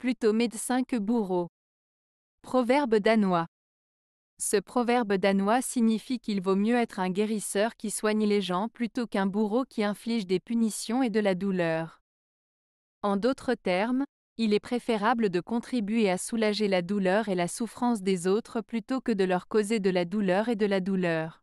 plutôt médecin que bourreau. Proverbe danois. Ce proverbe danois signifie qu'il vaut mieux être un guérisseur qui soigne les gens plutôt qu'un bourreau qui inflige des punitions et de la douleur. En d'autres termes, il est préférable de contribuer à soulager la douleur et la souffrance des autres plutôt que de leur causer de la douleur et de la douleur.